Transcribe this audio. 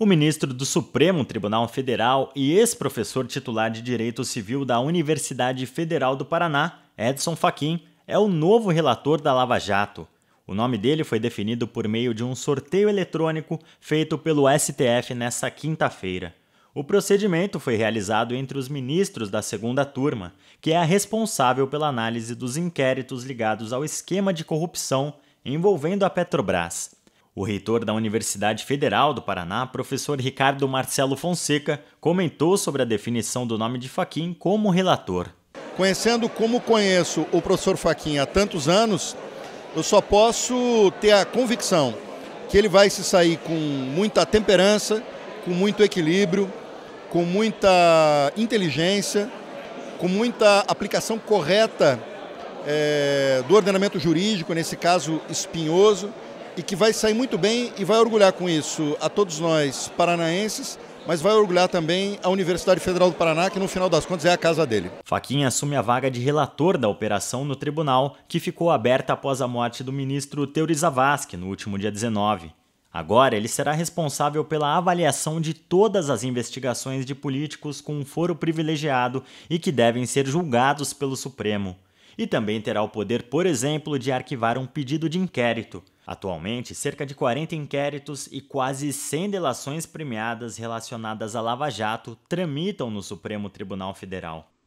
O ministro do Supremo Tribunal Federal e ex-professor titular de Direito Civil da Universidade Federal do Paraná, Edson Fachin, é o novo relator da Lava Jato. O nome dele foi definido por meio de um sorteio eletrônico feito pelo STF nesta quinta-feira. O procedimento foi realizado entre os ministros da segunda turma, que é a responsável pela análise dos inquéritos ligados ao esquema de corrupção envolvendo a Petrobras. O reitor da Universidade Federal do Paraná, professor Ricardo Marcelo Fonseca, comentou sobre a definição do nome de Faquim como relator. Conhecendo como conheço o professor Faquim há tantos anos, eu só posso ter a convicção que ele vai se sair com muita temperança, com muito equilíbrio, com muita inteligência, com muita aplicação correta é, do ordenamento jurídico, nesse caso espinhoso, e que vai sair muito bem e vai orgulhar com isso a todos nós paranaenses, mas vai orgulhar também a Universidade Federal do Paraná, que no final das contas é a casa dele. Faquinha assume a vaga de relator da operação no tribunal, que ficou aberta após a morte do ministro Teori Zavascki no último dia 19. Agora ele será responsável pela avaliação de todas as investigações de políticos com um foro privilegiado e que devem ser julgados pelo Supremo e também terá o poder, por exemplo, de arquivar um pedido de inquérito. Atualmente, cerca de 40 inquéritos e quase 100 delações premiadas relacionadas à Lava Jato tramitam no Supremo Tribunal Federal.